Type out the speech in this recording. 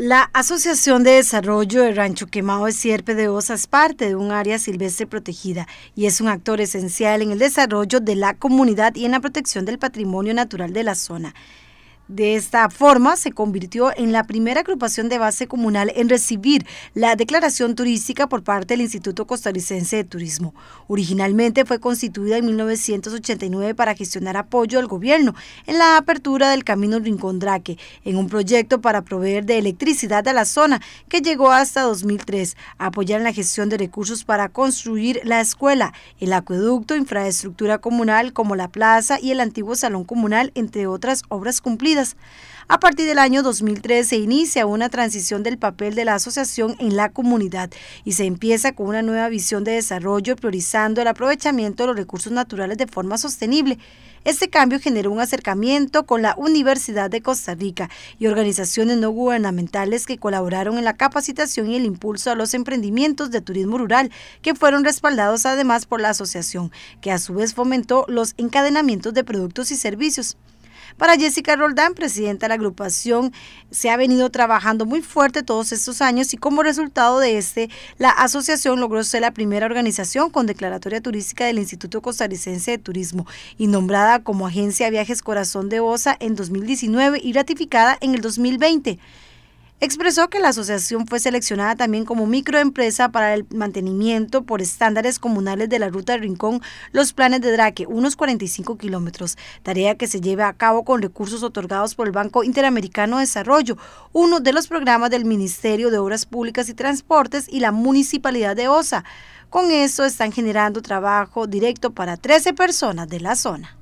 La Asociación de Desarrollo de Rancho Quemado de Sierpe de Osa es parte de un área silvestre protegida y es un actor esencial en el desarrollo de la comunidad y en la protección del patrimonio natural de la zona. De esta forma, se convirtió en la primera agrupación de base comunal en recibir la declaración turística por parte del Instituto Costarricense de Turismo. Originalmente fue constituida en 1989 para gestionar apoyo al gobierno en la apertura del Camino rincondraque Draque, en un proyecto para proveer de electricidad a la zona que llegó hasta 2003, apoyar en la gestión de recursos para construir la escuela, el acueducto, infraestructura comunal como la plaza y el antiguo salón comunal, entre otras obras cumplidas a partir del año 2003 se inicia una transición del papel de la asociación en la comunidad y se empieza con una nueva visión de desarrollo priorizando el aprovechamiento de los recursos naturales de forma sostenible. Este cambio generó un acercamiento con la Universidad de Costa Rica y organizaciones no gubernamentales que colaboraron en la capacitación y el impulso a los emprendimientos de turismo rural, que fueron respaldados además por la asociación, que a su vez fomentó los encadenamientos de productos y servicios. Para Jessica Roldán, presidenta de la agrupación, se ha venido trabajando muy fuerte todos estos años y como resultado de este, la asociación logró ser la primera organización con declaratoria turística del Instituto Costarricense de Turismo y nombrada como Agencia Viajes Corazón de Osa en 2019 y ratificada en el 2020 expresó que la asociación fue seleccionada también como microempresa para el mantenimiento por estándares comunales de la ruta de Rincón Los Planes de Drake unos 45 kilómetros, tarea que se lleva a cabo con recursos otorgados por el Banco Interamericano de Desarrollo, uno de los programas del Ministerio de Obras Públicas y Transportes y la Municipalidad de Osa. Con eso están generando trabajo directo para 13 personas de la zona.